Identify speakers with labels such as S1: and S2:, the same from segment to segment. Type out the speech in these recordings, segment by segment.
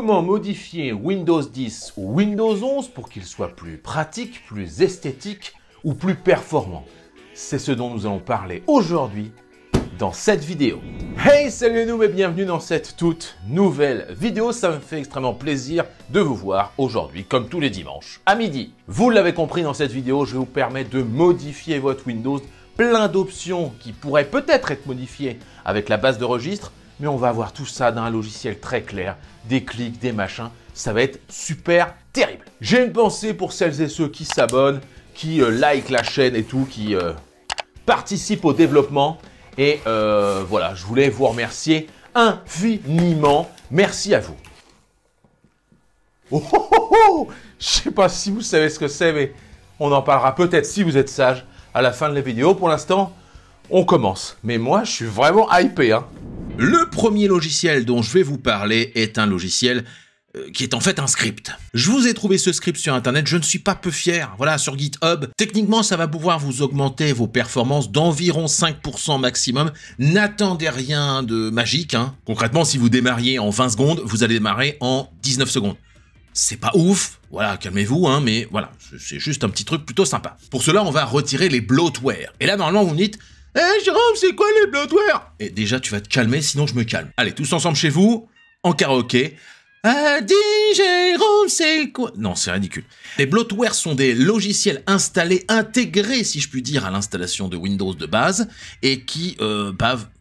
S1: Comment modifier Windows 10 ou Windows 11 pour qu'il soit plus pratique, plus esthétique ou plus performant C'est ce dont nous allons parler aujourd'hui dans cette vidéo. Hey, salut nous et bienvenue dans cette toute nouvelle vidéo. Ça me fait extrêmement plaisir de vous voir aujourd'hui, comme tous les dimanches, à midi. Vous l'avez compris dans cette vidéo, je vais vous permettre de modifier votre Windows plein d'options qui pourraient peut-être être modifiées avec la base de registre mais on va avoir tout ça dans un logiciel très clair, des clics, des machins, ça va être super terrible. J'ai une pensée pour celles et ceux qui s'abonnent, qui euh, like la chaîne et tout, qui euh, participent au développement. Et euh, voilà, je voulais vous remercier infiniment. Merci à vous. Oh oh, oh, oh, oh, Je sais pas si vous savez ce que c'est, mais on en parlera peut-être si vous êtes sage à la fin de la vidéo. Pour l'instant, on commence. Mais moi, je suis vraiment hypé. Hein. Le premier logiciel dont je vais vous parler est un logiciel euh, qui est en fait un script. Je vous ai trouvé ce script sur internet, je ne suis pas peu fier. Voilà, sur GitHub, techniquement ça va pouvoir vous augmenter vos performances d'environ 5% maximum. N'attendez rien de magique. Hein. Concrètement, si vous démarriez en 20 secondes, vous allez démarrer en 19 secondes. C'est pas ouf, voilà, calmez-vous, hein, mais voilà, c'est juste un petit truc plutôt sympa. Pour cela, on va retirer les bloatware. Et là, normalement, vous me eh Jérôme, c'est quoi les bloatware Et eh, déjà, tu vas te calmer, sinon je me calme. Allez, tous ensemble chez vous, en karaoké. Ah, dis Jérôme, c'est quoi Non, c'est ridicule. Les bloatware sont des logiciels installés, intégrés, si je puis dire, à l'installation de Windows de base, et qui euh,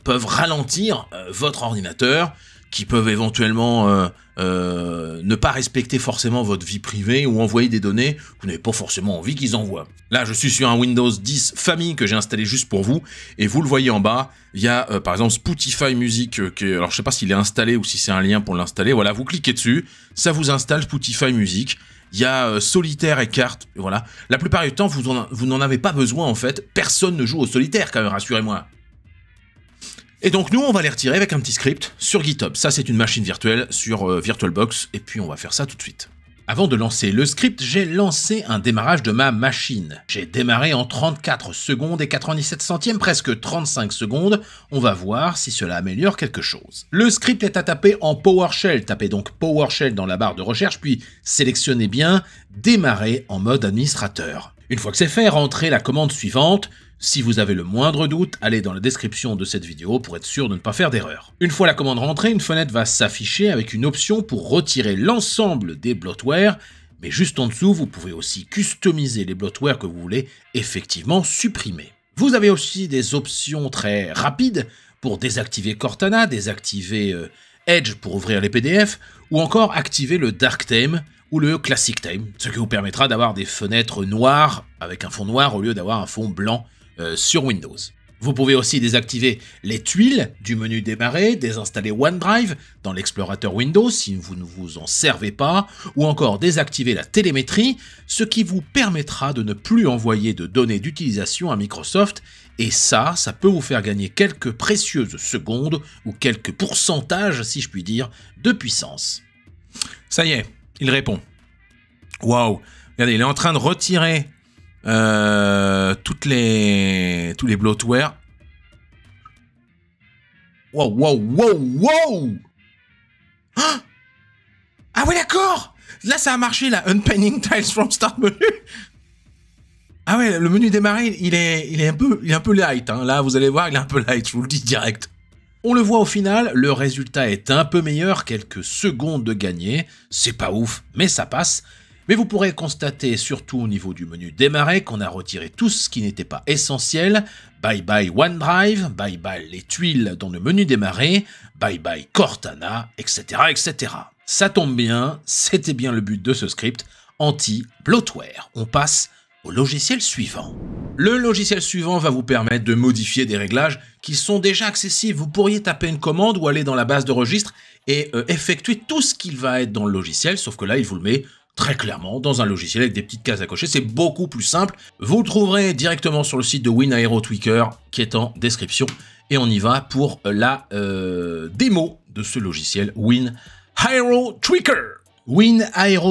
S1: peuvent, ralentir euh, votre ordinateur, qui peuvent éventuellement euh, euh, ne pas respecter forcément votre vie privée ou envoyer des données que vous n'avez pas forcément envie qu'ils envoient. Là, je suis sur un Windows 10 Famille que j'ai installé juste pour vous, et vous le voyez en bas, il y a euh, par exemple Spotify Music, alors je ne sais pas s'il est installé ou si c'est un lien pour l'installer, voilà, vous cliquez dessus, ça vous installe Spotify Music, il y a solitaire et cartes, voilà. La plupart du temps, vous n'en avez pas besoin en fait, personne ne joue au solitaire quand même, rassurez-moi. Et donc nous, on va les retirer avec un petit script sur GitHub. Ça, c'est une machine virtuelle sur euh, VirtualBox, et puis on va faire ça tout de suite. Avant de lancer le script, j'ai lancé un démarrage de ma machine. J'ai démarré en 34 secondes et 97 centièmes, presque 35 secondes. On va voir si cela améliore quelque chose. Le script est à taper en PowerShell. Tapez donc PowerShell dans la barre de recherche, puis sélectionnez bien Démarrer en mode administrateur. Une fois que c'est fait, rentrez la commande suivante, si vous avez le moindre doute, allez dans la description de cette vidéo pour être sûr de ne pas faire d'erreur. Une fois la commande rentrée, une fenêtre va s'afficher avec une option pour retirer l'ensemble des bloatware mais juste en dessous, vous pouvez aussi customiser les bloatware que vous voulez effectivement supprimer. Vous avez aussi des options très rapides pour désactiver Cortana, désactiver euh, Edge pour ouvrir les PDF, ou encore activer le Dark Theme ou le Classic Theme, ce qui vous permettra d'avoir des fenêtres noires avec un fond noir au lieu d'avoir un fond blanc euh, sur Windows. Vous pouvez aussi désactiver les tuiles du menu démarrer, désinstaller OneDrive dans l'explorateur Windows si vous ne vous en servez pas, ou encore désactiver la télémétrie, ce qui vous permettra de ne plus envoyer de données d'utilisation à Microsoft, et ça, ça peut vous faire gagner quelques précieuses secondes, ou quelques pourcentages si je puis dire, de puissance. Ça y est, il répond. Waouh, regardez, il est en train de retirer euh, toutes les, tous les bloatware. Wow, wow, wow, wow hein? Ah ouais, d'accord Là, ça a marché, là. unpinning tiles from start menu. Ah ouais, le menu démarrer, il est, il est, un, peu, il un peu light. Hein. Là, vous allez voir, il est un peu light, je vous le dis direct. On le voit au final, le résultat est un peu meilleur, quelques secondes de gagné. C'est pas ouf, mais ça passe. Mais vous pourrez constater, surtout au niveau du menu démarrer, qu'on a retiré tout ce qui n'était pas essentiel. Bye bye OneDrive, bye bye les tuiles dans le menu démarrer, bye bye Cortana, etc. etc. Ça tombe bien, c'était bien le but de ce script anti-bloatware. On passe au logiciel suivant. Le logiciel suivant va vous permettre de modifier des réglages qui sont déjà accessibles. Vous pourriez taper une commande ou aller dans la base de registre et euh, effectuer tout ce qu'il va être dans le logiciel, sauf que là, il vous le met très clairement dans un logiciel avec des petites cases à cocher. C'est beaucoup plus simple. Vous le trouverez directement sur le site de Win Tweaker qui est en description. Et on y va pour la euh, démo de ce logiciel Win Aero Tweaker. Win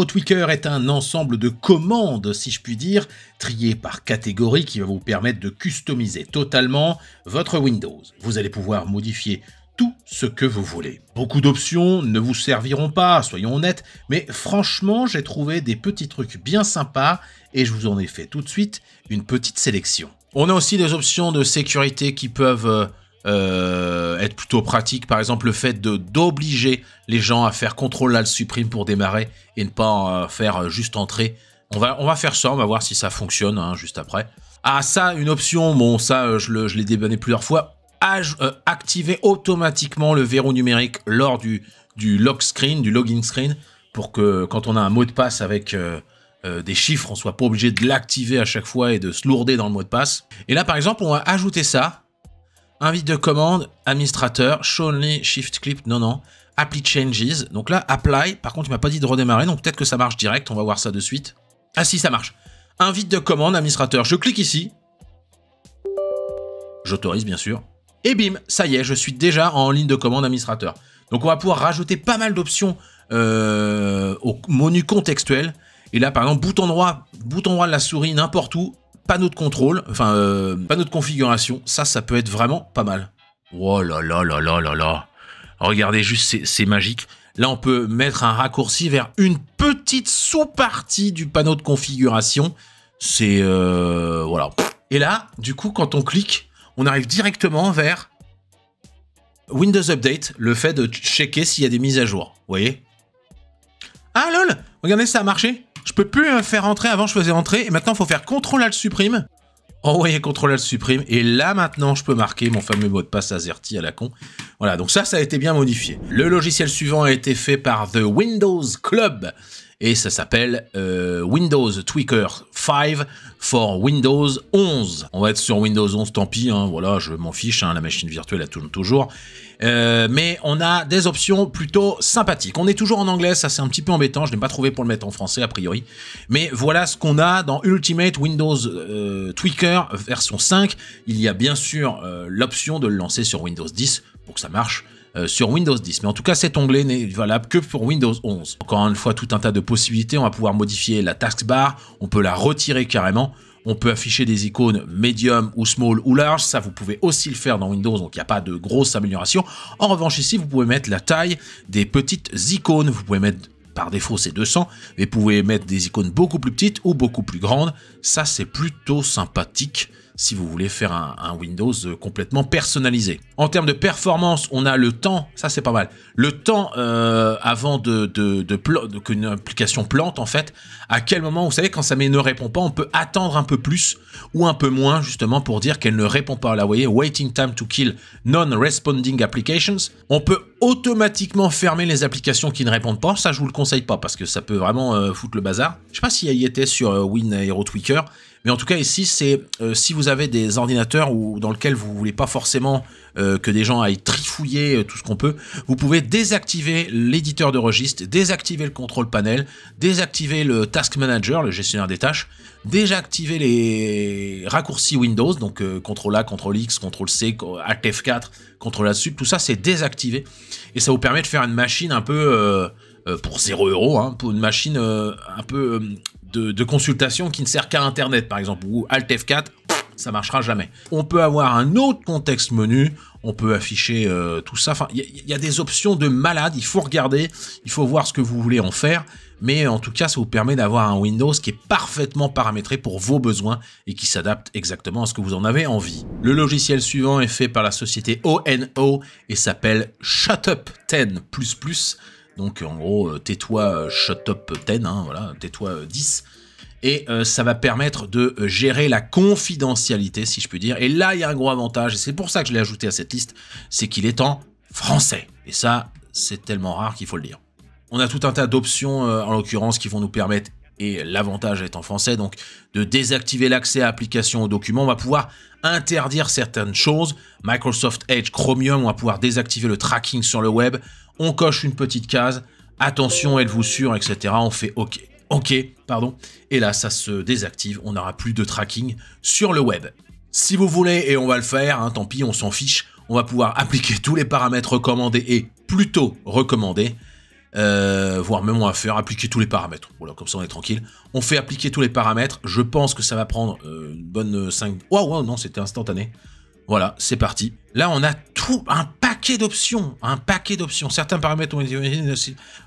S1: Tweaker est un ensemble de commandes, si je puis dire, triées par catégorie qui va vous permettre de customiser totalement votre Windows. Vous allez pouvoir modifier tout ce que vous voulez. Beaucoup d'options ne vous serviront pas, soyons honnêtes, mais franchement, j'ai trouvé des petits trucs bien sympas et je vous en ai fait tout de suite une petite sélection. On a aussi des options de sécurité qui peuvent euh, euh, être plutôt pratiques, par exemple le fait d'obliger les gens à faire contrôle alt supprime pour démarrer et ne pas euh, faire juste entrer. On va, on va faire ça, on va voir si ça fonctionne hein, juste après. Ah ça, une option, bon ça je l'ai débanné plusieurs fois, euh, activer automatiquement le verrou numérique lors du, du lock screen, du login screen, pour que quand on a un mot de passe avec euh, euh, des chiffres, on soit pas obligé de l'activer à chaque fois et de se lourder dans le mot de passe. Et là, par exemple, on va ajouter ça. Invite de commande, administrateur, show only, shift clip, non, non. Apply changes. Donc là, apply. Par contre, il m'a pas dit de redémarrer, donc peut-être que ça marche direct. On va voir ça de suite. Ah si, ça marche. Invite de commande, administrateur. Je clique ici. J'autorise, bien sûr. Et bim, ça y est, je suis déjà en ligne de commande administrateur. Donc on va pouvoir rajouter pas mal d'options euh, au menu contextuel. Et là, par exemple, bouton droit, bouton droit de la souris n'importe où, panneau de contrôle, enfin euh, panneau de configuration, ça, ça peut être vraiment pas mal. Oh là là là là là là. Regardez juste, c'est magique. Là, on peut mettre un raccourci vers une petite sous-partie du panneau de configuration. C'est... Euh, voilà. Et là, du coup, quand on clique, on arrive directement vers Windows Update, le fait de checker s'il y a des mises à jour. Vous voyez Ah lol Regardez, ça a marché. Je peux plus euh, faire entrer, avant je faisais entrer, et maintenant il faut faire CTRL ALT supprime. Envoyer CTRL ALT supprime, et là maintenant je peux marquer mon fameux mot de passe AZERTY à la con. Voilà, donc ça, ça a été bien modifié. Le logiciel suivant a été fait par The Windows Club et ça s'appelle euh, Windows Tweaker 5 for Windows 11. On va être sur Windows 11, tant pis, hein, voilà, je m'en fiche, hein, la machine virtuelle elle tourne toujours. Euh, mais on a des options plutôt sympathiques. On est toujours en anglais, ça c'est un petit peu embêtant, je n'ai pas trouvé pour le mettre en français a priori. Mais voilà ce qu'on a dans Ultimate Windows euh, Tweaker version 5. Il y a bien sûr l'option de le lancer sur Windows 10 pour que ça marche euh, sur Windows 10. Mais en tout cas, cet onglet n'est valable que pour Windows 11. Encore une fois, tout un tas de possibilités. On va pouvoir modifier la taskbar, on peut la retirer carrément. On peut afficher des icônes medium ou small ou large, ça vous pouvez aussi le faire dans Windows, donc il n'y a pas de grosse amélioration. En revanche ici, vous pouvez mettre la taille des petites icônes, vous pouvez mettre par défaut c'est 200, mais vous pouvez mettre des icônes beaucoup plus petites ou beaucoup plus grandes, ça c'est plutôt sympathique si vous voulez faire un, Windows euh, complètement personnalisé. En termes de performance, on a le temps, ça c'est pas mal, le temps euh, avant de, qu'une application plante en fait, à quel moment, vous savez, quand ça ne répond pas, on peut attendre un peu plus ou un peu moins justement pour dire qu'elle ne répond pas. Là, vous voyez, waiting time to kill non-responding applications. On peut automatiquement fermer les applications qui ne répondent pas. Ça, je vous le conseille pas parce que ça peut vraiment euh, foutre le bazar. Je sais pas si y était sur Win Aero Tweaker, mais en tout cas, ici, c'est euh, si vous avez des ordinateurs dans lesquels vous ne voulez pas forcément euh, que des gens aillent trifouiller euh, tout ce qu'on peut, vous pouvez désactiver l'éditeur de registre, désactiver le contrôle panel, désactiver le task manager, le gestionnaire des tâches, désactiver les raccourcis Windows, donc CTRL A, CTRL X, CTRL C, Alt F4, CTRL A sub, tout ça c'est désactivé. Et ça vous permet de faire une machine un peu pour 0 hein, pour une machine un peu de, consultation qui ne sert qu'à Internet, par exemple, ou Alt F4, ça marchera jamais. On peut avoir un autre contexte menu, on peut afficher euh, tout ça. Enfin, il y, a des options de malade, il faut regarder, il faut voir ce que vous voulez en faire. Mais en tout cas, ça vous permet d'avoir un Windows qui est parfaitement paramétré pour vos besoins et qui s'adapte exactement à ce que vous en avez envie. Le logiciel suivant est fait par la société ONO et s'appelle Shut Up 10++. Donc en gros, euh, tais-toi euh, shut up 10, hein, voilà, tais-toi 10. Euh, et ça va permettre de gérer la confidentialité, si je peux dire. Et là, il y a un gros avantage, et c'est pour ça que je l'ai ajouté à cette liste, c'est qu'il est en français. Et ça, c'est tellement rare qu'il faut le dire. On a tout un tas d'options, en l'occurrence, qui vont nous permettre, et l'avantage est en français, donc de désactiver l'accès à l'application aux documents. On va pouvoir interdire certaines choses. Microsoft Edge, Chromium, on va pouvoir désactiver le tracking sur le web on coche une petite case, attention, elle vous sûr, etc. On fait OK. OK, pardon. Et là, ça se désactive, on n'aura plus de tracking sur le web. Si vous voulez, et on va le faire, hein, tant pis, on s'en fiche, on va pouvoir appliquer tous les paramètres recommandés et plutôt recommandés, euh, voire même on va faire appliquer tous les paramètres. Voilà, comme ça on est tranquille. On fait appliquer tous les paramètres. Je pense que ça va prendre euh, une bonne 5... Waouh, non, c'était instantané. Voilà, c'est parti. Là, on a tout un d'options, un paquet d'options. Certains paramètres ont été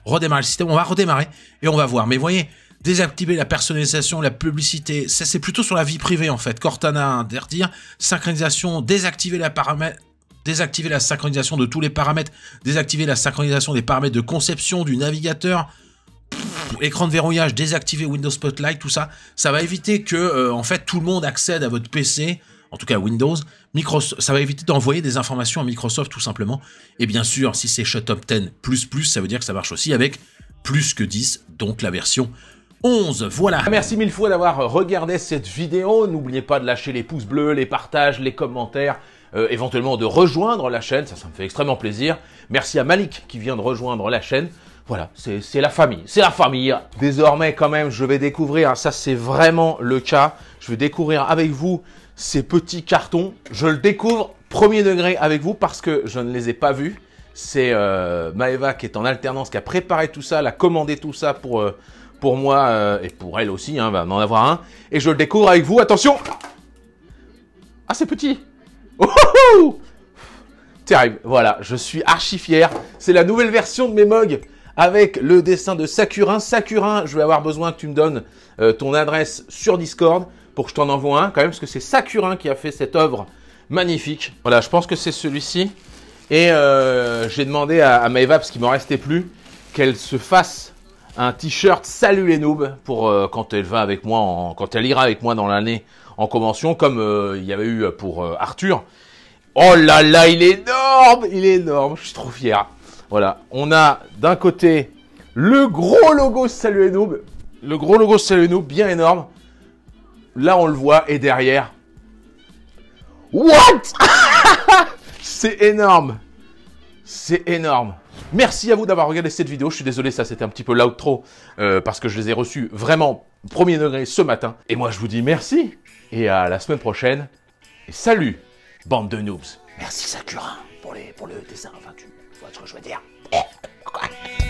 S1: redémarrer le système. On va redémarrer et on va voir. Mais voyez, désactiver la personnalisation, la publicité, ça c'est plutôt sur la vie privée en fait. Cortana interdire, synchronisation, désactiver la paramètre désactiver la synchronisation de tous les paramètres, désactiver la synchronisation des paramètres de conception du navigateur, écran de verrouillage, désactiver Windows Spotlight, tout ça, ça va éviter que euh, en fait tout le monde accède à votre PC en tout cas Windows, Microsoft, ça va éviter d'envoyer des informations à Microsoft tout simplement. Et bien sûr, si c'est Up 10 plus plus, ça veut dire que ça marche aussi avec plus que 10, donc la version 11, voilà ah, Merci mille fois d'avoir regardé cette vidéo, n'oubliez pas de lâcher les pouces bleus, les partages, les commentaires, euh, éventuellement de rejoindre la chaîne, ça, ça me fait extrêmement plaisir. Merci à Malik qui vient de rejoindre la chaîne. Voilà, c'est la famille, c'est la famille. Désormais, quand même, je vais découvrir, hein, ça c'est vraiment le cas, je vais découvrir avec vous ces petits cartons. Je le découvre premier degré avec vous parce que je ne les ai pas vus. C'est euh, Maeva qui est en alternance, qui a préparé tout ça, elle a commandé tout ça pour, euh, pour moi euh, et pour elle aussi, hein, va en avoir un. Et je le découvre avec vous, attention Ah, c'est petit Terrible, voilà, je suis archi fier. C'est la nouvelle version de mes mugs avec le dessin de Sakurin. Sakurin, je vais avoir besoin que tu me donnes ton adresse sur Discord pour que je t'en envoie un quand même, parce que c'est Sakurin qui a fait cette œuvre magnifique. Voilà, je pense que c'est celui-ci. Et euh, j'ai demandé à, à, Maeva, parce qu'il m'en restait plus, qu'elle se fasse un t-shirt Salut les pour euh, quand elle va avec moi, quand elle ira avec moi dans l'année en convention, comme euh, il y avait eu pour Arthur. Oh là là, il est énorme, il est énorme, je suis trop fier. Voilà, on a d'un côté le gros logo Salut les le gros logo Salut les bien énorme. Là, on le voit. Et derrière. What C'est énorme. C'est énorme. Merci à vous d'avoir regardé cette vidéo. Je suis désolé, ça c'était un petit peu l'outro, euh, parce que je les ai reçus vraiment premier degré ce matin. Et moi, je vous dis merci. Et à la semaine prochaine. Et salut, bande de noobs. Merci Sakura pour, les, pour le dessin. Enfin, tu vois ce que je veux dire. Eh,